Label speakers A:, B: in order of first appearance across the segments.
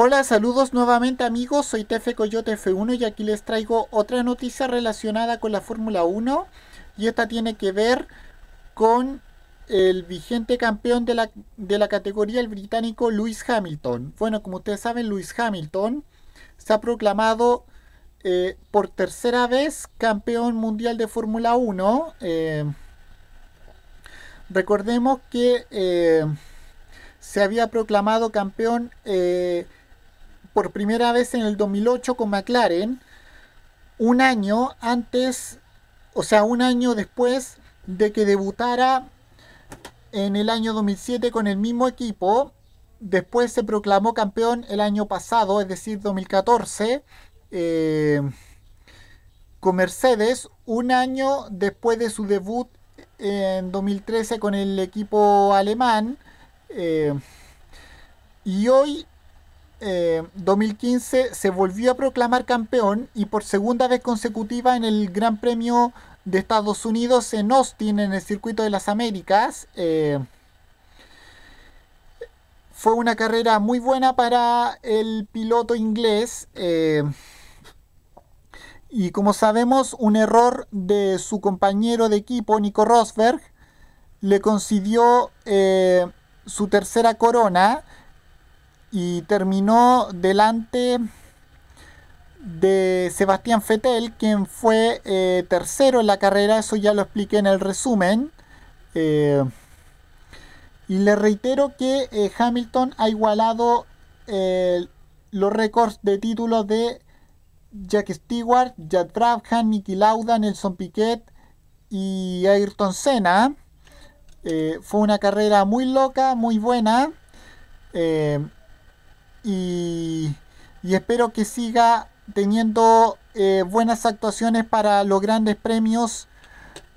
A: Hola, saludos nuevamente amigos, soy Tefe Coyote F1 y aquí les traigo otra noticia relacionada con la Fórmula 1 y esta tiene que ver con el vigente campeón de la, categoría, el británico Lewis Hamilton. Bueno, como ustedes saben, Lewis Hamilton se ha proclamado eh, por tercera vez campeón mundial de Fórmula 1. Eh, recordemos que eh, se había proclamado campeón por primera vez en el 2008 con McLaren, un año antes, o sea, un año después de que debutara en el año 2007 con el mismo equipo. Después se proclamó campeón el año pasado, es decir, 2014, eh, con Mercedes, un año después de su debut en 2013 con el equipo alemán. Eh, y hoy 2015 eh, se volvió a proclamar campeón y por segunda vez consecutiva en el Gran Premio de Estados Unidos en Austin, en el circuito de las Américas. Eh, fue una carrera muy buena para el piloto inglés. Eh, y como sabemos, un error de su compañero de equipo, Nico Rosberg, le concedió su tercera corona y terminó delante de Sebastián Fettel, quien fue eh, tercero en la carrera, eso ya lo expliqué en el resumen. Eh, y le reitero que eh, Hamilton ha igualado los récords de títulos de Jack Stewart, Jack Brabham, Nicky Lauda, Nelson Piquet y Ayrton Senna. fue una carrera muy loca, muy buena y, espero que siga teniendo eh, buenas actuaciones para los grandes premios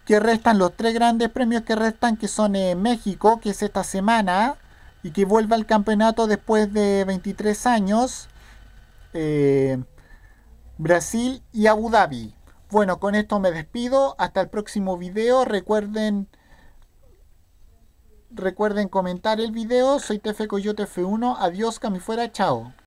A: que restan, los tres grandes premios que restan, que son en eh, México, que es esta semana, y que vuelva al campeonato después de 23 años, eh, Brasil y Abu Dhabi. Bueno, con esto me despido, hasta el próximo video, recuerden... Recuerden comentar el video. Soy Tefe Coyote F1. Adiós, camifuera. Chao.